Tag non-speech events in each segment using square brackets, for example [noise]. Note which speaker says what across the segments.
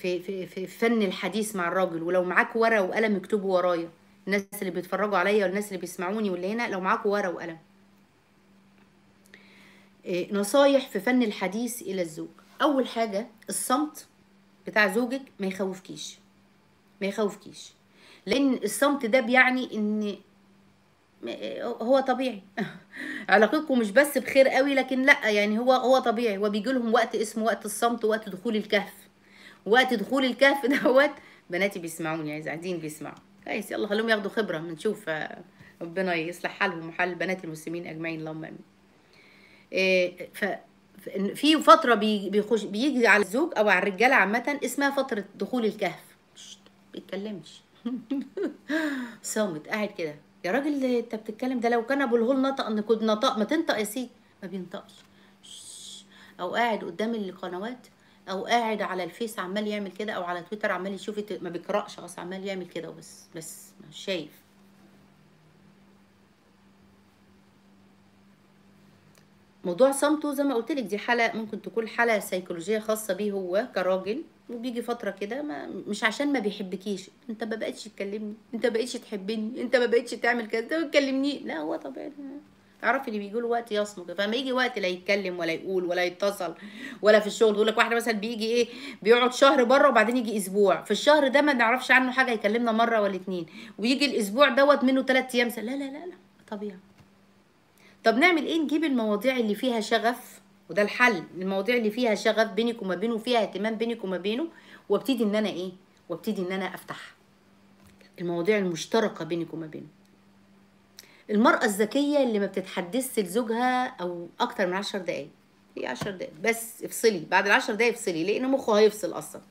Speaker 1: في في في فن الحديث مع الراجل ولو معاك ورقه وقلم اكتبوا ورايا الناس اللي بيتفرجوا عليا والناس اللي بيسمعوني واللي هنا لو معاكوا ورقه وقلم آه، نصايح في فن الحديث الى الزوج اول حاجه الصمت بتاع زوجك ما يخوفكيش ما يخوفكيش لان الصمت ده بيعني ان آه، هو طبيعي [laughs] علاقتكم مش بس بخير قوي لكن لا يعني هو هو طبيعي وبيجي لهم وقت اسمه وقت الصمت وقت دخول الكهف وقت دخول الكهف دوت بناتي بيسمعوني عايز قاعدين بيسمعوا كويس يلا خليهم ياخدوا خبره بنشوف آه، ربنا يصلح حالهم وحال بنات المسلمين اجمعين اللهم امين آه، ف في فتره بيخش بيجي على الزوج او على الرجاله عامه اسمها فتره دخول الكهف بيتكلمش [laughs] صامت قاعد كده يا راجل انت بتتكلم ده لو كان ابو الهول نطق ان كنت نطق ما تنطق يا سيدي ما بينطقش او قاعد قدام القنوات او قاعد على الفيس عمال يعمل كده او على تويتر عمال يشوف ما بيقراش بس عمال يعمل كده وبس بس مش شايف موضوع صمته زي ما قلت لك دي حاله ممكن تكون حاله سيكولوجيه خاصه بيه هو كراجل وبيجي فتره كده مش عشان ما بيحبكيش انت ما بقتش تكلمني انت ما بقتش تحبني انت ما بقتش تعمل كده ما تكلمني لا هو طبيعي تعرفي اللي بيجي له وقت يصمت فما يجي وقت لا يتكلم ولا يقول ولا يتصل ولا في الشغل يقول لك واحده مثلا بيجي ايه بيقعد شهر بره وبعدين يجي اسبوع في الشهر ده ما نعرفش عنه حاجه يكلمنا مره ولا اتنين ويجي الاسبوع دوت منه ثلاث ايام لا لا لا لا طبيعي طب نعمل ايه نجيب المواضيع اللي فيها شغف وده الحل المواضيع اللي فيها شغف بينك وما بينه وفيها اهتمام بينك وما بينه وابتدي ان انا ايه وابتدي ان انا افتح المواضيع المشتركه بينك وما بينه المرأة الذكية اللي ما بتتحدثش لزوجها أو أكتر من عشر دقايق هي عشر دقايق بس افصلي بعد العشر دقايق افصلي لأن مخه هيفصل أصلا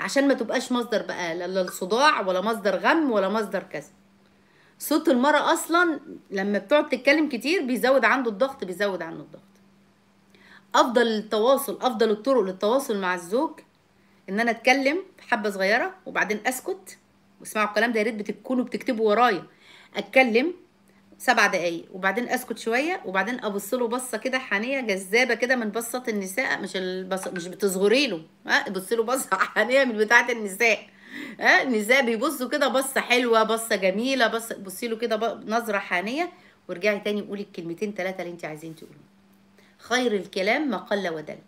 Speaker 1: عشان ما تبقاش مصدر بقى لا للصداع ولا مصدر غم ولا مصدر كذا صوت المرأة أصلا لما بتقعد تتكلم كتير بيزود عنده الضغط بيزود عنه الضغط أفضل التواصل أفضل الطرق للتواصل مع الزوج إن أنا أتكلم حبة صغيرة وبعدين أسكت واسمعوا الكلام ده يا ريت بتكونوا بتكتبوا ورايا أتكلم سبع دقايق وبعدين اسكت شويه وبعدين ابص له بصه كده حنيه جذابه كده من بصه النساء مش البص... مش بتصغري له ها بص له بصه [laughs] حنيه من بتاعه النساء ها النساء بيبصوا كده بصه حلوه بصه جميله بص بصي له كده ب... نظره حنيه وارجعي تاني قولي الكلمتين ثلاثه اللي انت عايزين تقوليهم خير الكلام ما قل ودل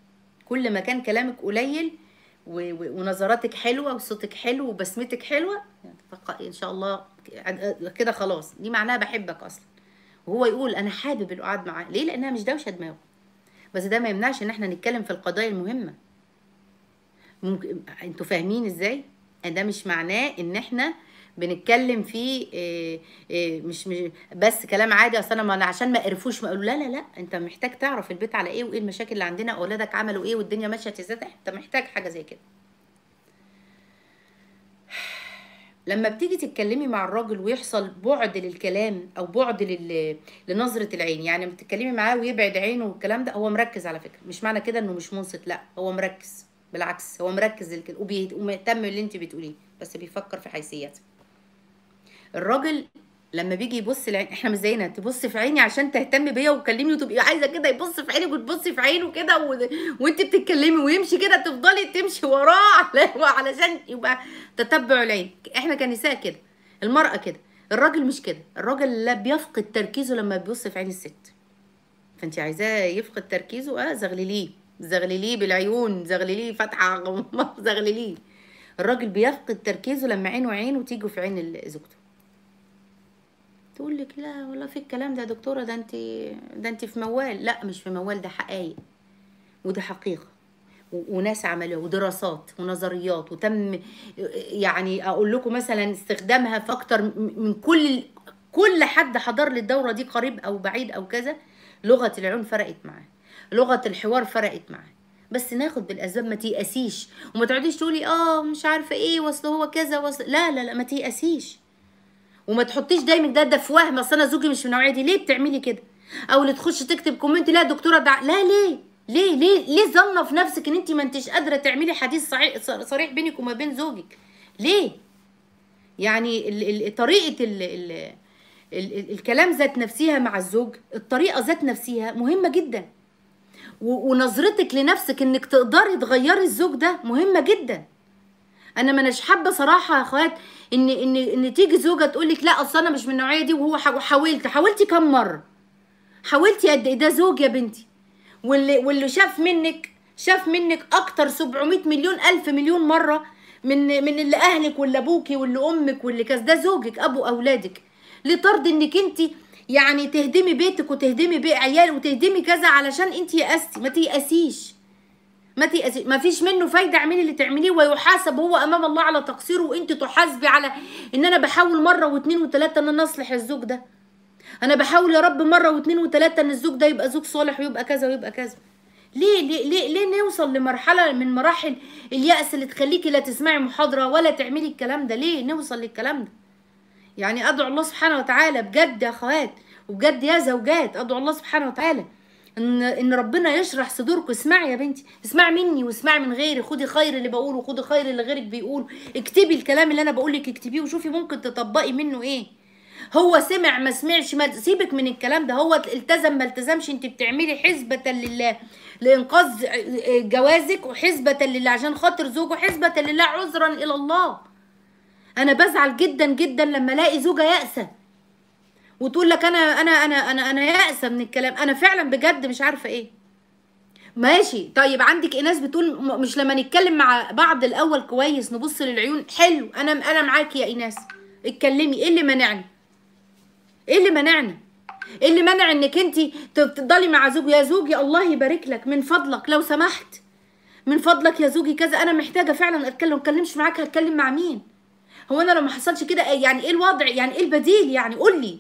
Speaker 1: كل ما كان كلامك قليل و... و... ونظراتك حلوه وصوتك حلو وبسمتك حلوه ان شاء الله يعني، آه، كده خلاص دي معناها بحبك اصلا وهو يقول انا حابب القعاد معاه ليه لانها مش دوشه دماغه بس ده ما يمنعش ان احنا نتكلم في القضايا المهمه ممكن انتوا فاهمين ازاي يعني ده مش معناه ان احنا بنتكلم في آه، آه، مش, بس كلام عادي اصل انا عشان ما قرفوش ما قالوا لا لا لا انت محتاج تعرف البيت على ايه وايه المشاكل اللي عندنا اولادك عملوا ايه والدنيا ماشيه ازاي انت محتاج حاجه زي كده لما بتيجي تتكلمي مع الراجل ويحصل بعد للكلام او بعد لل... لنظره العين يعني بتتكلمي معاه ويبعد عينه والكلام ده هو مركز على فكره مش معنى كده انه مش منصت لا هو مركز بالعكس هو مركز ومهتم اللي انت بتقوليه بس بيفكر في حيثياته الراجل لما بيجي يبص العين احنا مش زينا تبص في عيني عشان تهتم بيا وتكلمني وتبقي عايزه كده يبص في عينك وتبصي في عينه كده و... وانت بتتكلمي ويمشي كده تفضلي تمشي وراه [laughs] علشان يبقى تتبع العين احنا كنساء كده المراه كده الراجل مش كده الراجل لا بيفقد تركيزه لما بيبص في عين الست فانت عايزاه يفقد تركيزه اه زغلليه زغلليه بالعيون زغلليه فاتحه [laughs] زغلليه الراجل بيفقد تركيزه لما عينه عينه تيجي في عين زوجته تقول لك لا والله في الكلام ده يا دكتوره ده انت ده انت في موال لا مش في موال ده حقائق وده حقيقه وناس عملوا ودراسات ونظريات وتم يعني اقول لكم مثلا استخدامها في اكتر من كل كل حد حضر للدوره دي قريب او بعيد او كذا لغه العيون فرقت معاه لغه الحوار فرقت معاه بس ناخد بالاسباب ما تيأسيش وما تقعديش تقولي اه مش عارفه ايه واصل هو كذا واصل لا لا لا ما تيأسيش وما تحطيش دايما ده ده في وهم اصل انا زوجي مش من النوعيه دي ليه بتعملي كده او اللي تخش تكتب كومنت لا دكتوره دع... لا ليه ليه ليه ليه ظنه في نفسك ان انت ما انتش قادره تعملي حديث صحيح صريح بينك وما بين زوجك ليه يعني ال ال طريقه ال ال ال الكلام ذات نفسها مع الزوج الطريقه ذات نفسها مهمه جدا ونظرتك لنفسك انك تقدري تغيري الزوج ده مهمه جدا انا ما اناش حابه صراحه يا اخوات ان ان ان تيجي زوجه تقول لك لا اصل انا مش من النوعيه دي وهو حاولت حاولتي كم مره حاولتي قد ايه ده زوج يا بنتي واللي واللي شاف منك شاف منك اكتر 700 مليون الف مليون مره من من اللي اهلك واللي ابوكي واللي امك واللي كذا ده زوجك ابو اولادك لطرد انك انت يعني تهدمي بيتك وتهدمي بيت عيال وتهدمي كذا علشان انت يأستي ما تيأسيش ما ما فيش منه فايده اعملي اللي تعمليه ويحاسب هو امام الله على تقصيره وانت تحاسبي على ان انا بحاول مره واثنين وثلاثه ان انا اصلح الزوج ده انا بحاول يا رب مره واثنين وثلاثه ان الزوج ده يبقى زوج صالح ويبقى كذا ويبقى كذا ليه ليه ليه ليه نوصل لمرحله من مراحل اليأس اللي تخليكي لا تسمعي محاضره ولا تعملي الكلام ده ليه نوصل للكلام ده يعني ادعو الله سبحانه وتعالى بجد يا اخوات وبجد يا زوجات ادعو الله سبحانه وتعالى ان ان ربنا يشرح صدوركم اسمعي يا بنتي اسمعي مني واسمعي من غيري خدي خير اللي بقوله خدي خير اللي غيرك بيقوله اكتبي الكلام اللي انا بقول لك اكتبيه وشوفي ممكن تطبقي منه ايه هو سمع ما سمعش ما سيبك من الكلام ده هو التزم ما التزمش انت بتعملي حسبة لله لانقاذ جوازك وحسبة لله عشان خاطر زوجه حسبة لله عذرا الى الله انا بزعل جدا جدا لما الاقي زوجه يأسه وتقول لك انا انا انا انا انا يائسه من الكلام انا فعلا بجد مش عارفه ايه ماشي طيب عندك إيه؟ ناس بتقول مش لما نتكلم مع بعض الاول كويس نبص للعيون حلو انا انا معاكي يا ايناس اتكلمي ايه اللي منعنا ايه اللي منعنا ايه اللي منع انك انت تفضلي مع زوج يا زوجي الله يبارك لك من فضلك لو سمحت من فضلك يا زوجي كذا انا محتاجه فعلا اتكلم ما اتكلمش معاك هتكلم مع مين هو انا لو ما حصلش كده يعني ايه الوضع يعني ايه البديل يعني قول لي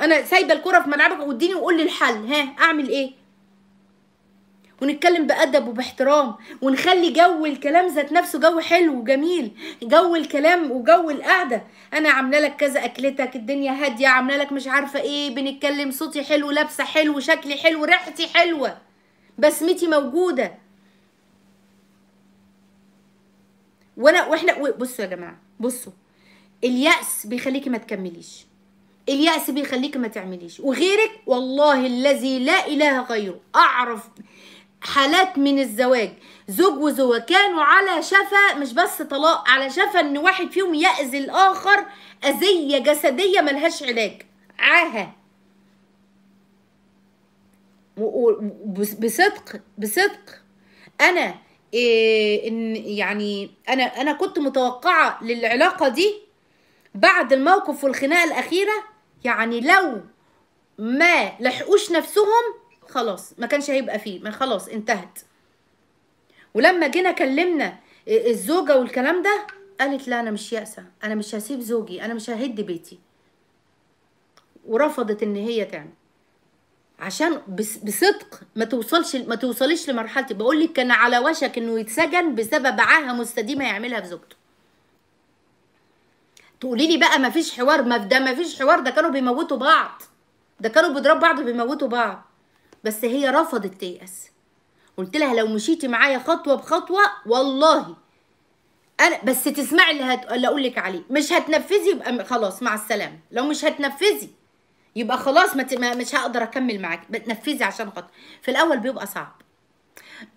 Speaker 1: انا سايبه الكره في ملعبك واديني وقول لي الحل ها اعمل ايه ونتكلم بأدب وباحترام ونخلي جو الكلام ذات نفسه جو حلو وجميل جو الكلام وجو القعدة أنا عاملة لك كذا أكلتك الدنيا هادية عاملة لك مش عارفة إيه بنتكلم صوتي حلو لابسة حلو شكلي حلو ريحتي حلوة بسمتي موجودة وأنا وإحنا بصوا يا جماعة بصوا اليأس بيخليكي ما تكمليش اليأس بيخليك ما تعمليش وغيرك والله الذي لا إله غيره أعرف حالات من الزواج زوج وزوجة كانوا على شفا مش بس طلاق على شفا ان واحد فيهم يأذي الآخر أذية جسدية ملهاش علاج عاهة بصدق بصدق انا إيه ان يعني انا انا كنت متوقعه للعلاقه دي بعد الموقف والخناقه الاخيره يعني لو ما لحقوش نفسهم خلاص ما كانش هيبقى فيه ما خلاص انتهت ولما جينا كلمنا الزوجه والكلام ده قالت لا انا مش يائسه انا مش هسيب زوجي انا مش ههد بيتي ورفضت ان هي تعمل عشان بصدق ما توصلش ما توصليش لمرحلتي بقول لك كان على وشك انه يتسجن بسبب عاهه مستديمه يعملها في زوجته تقولي لي بقى ما فيش حوار ما ده ما فيش حوار ده كانوا بيموتوا بعض ده كانوا بيضربوا بعض وبيموتوا بعض بس هي رفضت تيأس قلت لها لو مشيتي معايا خطوه بخطوه والله انا بس تسمعي اللي, هت... اللي اقول لك عليه مش هتنفذي يبقى خلاص مع السلامه لو مش هتنفذي يبقى خلاص ما ت... ما مش هقدر اكمل معاكي بتنفذي عشان خاطر في الاول بيبقى صعب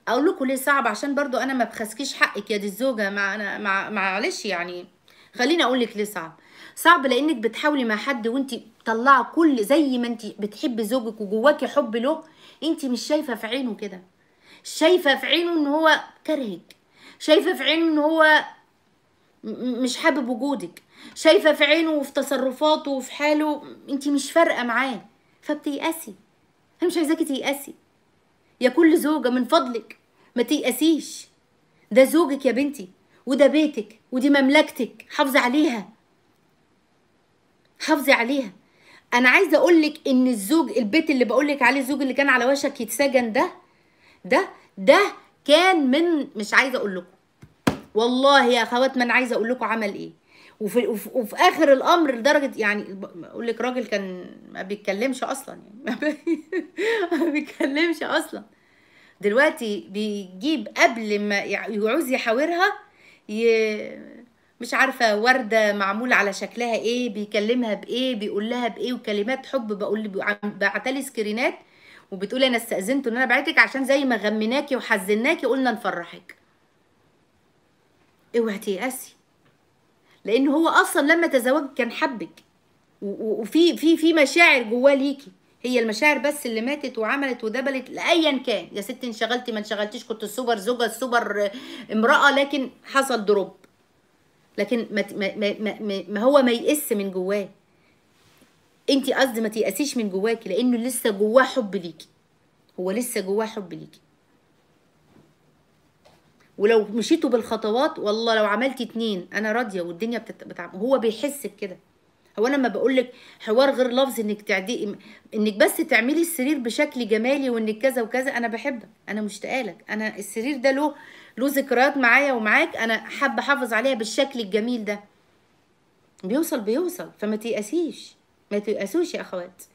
Speaker 1: اقول لكم ليه صعب عشان برضو انا ما بخسكيش حقك يا دي الزوجه مع انا مع معلش يعني خليني اقول لك ليه صعب صعب لانك بتحاولي مع حد وانت مطلعه كل زي ما انت بتحبي زوجك وجواكي حب له انت مش شايفه في عينه كده شايفه في عينه ان هو كرهك شايفه في عينه ان هو مش حابب وجودك شايفه في عينه وفي تصرفاته وفي حاله انت مش فارقه معاه فبتيأسي انا مش عايزاكي تيأسي يا كل زوجه من فضلك ما تيأسيش ده زوجك يا بنتي وده بيتك ودي مملكتك حافظي عليها حافظي عليها انا عايزه اقول لك ان الزوج البيت اللي بقول لك عليه الزوج اللي كان على وشك يتسجن ده ده ده كان من مش عايزه اقول لكم والله يا اخوات ما انا عايزه اقول لكم عمل ايه وفي, وفي, وفي اخر الامر لدرجه يعني اقول لك راجل كان ما بيتكلمش اصلا يعني [laughs] ما بيتكلمش اصلا دلوقتي بيجيب قبل ما يعوز يحاورها مش عارفه ورده معمول على شكلها ايه بيكلمها بايه بيقول لها بايه وكلمات حب بقول بعتلي سكرينات وبتقول انا استاذنت ان انا بعتك عشان زي ما غمناكي وحزناكي قلنا نفرحك اوعي تيأسي لان هو اصلا لما تزوج كان حبك وفي في في مشاعر جواه ليكي هي المشاعر بس اللي ماتت وعملت ودبلت لايا كان يا ستي انشغلتي ما انشغلتيش كنت السوبر زوجه السوبر امراه لكن حصل دروب لكن ما, ما, ما, ما هو ما يقس من جواه انت قصدي ما تيأسيش من جواكي لانه لسه جواه حب ليكي هو لسه جواه حب ليكي ولو مشيتوا بالخطوات والله لو عملتي اتنين انا راضيه والدنيا بتتعب هو بيحس بكده هو انا لما بقول لك حوار غير لفظي انك تعدي انك بس تعملي السرير بشكل جمالي وانك كذا وكذا انا بحبك انا مشتاقه لك انا السرير ده له له ذكريات معايا ومعاك انا حابه احافظ عليها بالشكل الجميل ده بيوصل بيوصل فما تيأسيش ما تيأسوش يا اخوات